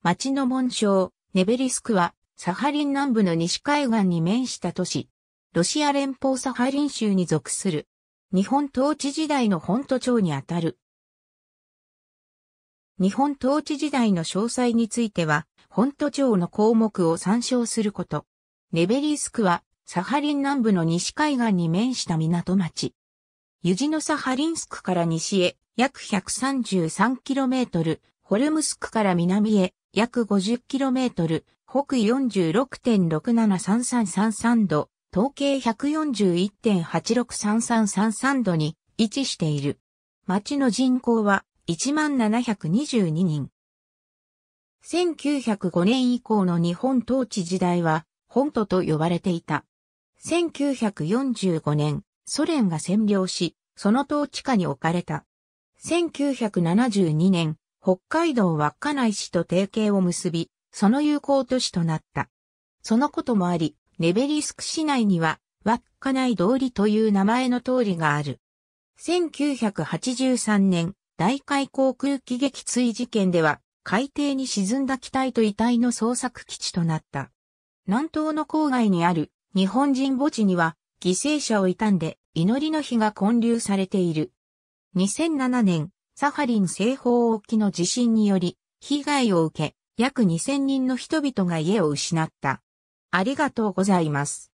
町の紋章、ネベリスクは、サハリン南部の西海岸に面した都市。ロシア連邦サハリン州に属する。日本統治時代の本都庁にあたる。日本統治時代の詳細については、本都庁の項目を参照すること。ネベリスクは、サハリン南部の西海岸に面した港町。ユジノサハリンスクから西へ約 133km、ホルムスクから南へ約 50km、北緯46.673333度、統計141.863333度に位置している。町の人口は1 7 2 2人。1905年以降の日本統治時代は、本土と呼ばれていた。1945年、ソ連が占領し、その統治下に置かれた。1972年、北海道稚内市と提携を結び、その友好都市となった。そのこともあり、ネベリスク市内には、稚内通りという名前の通りがある。1983年、大海航空機撃墜事件では、海底に沈んだ機体と遺体の捜索基地となった。南東の郊外にある日本人墓地には、犠牲者を悼んで祈りの日が混流されている。2007年、サハリン西方沖の地震により、被害を受け、約2000人の人々が家を失った。ありがとうございます。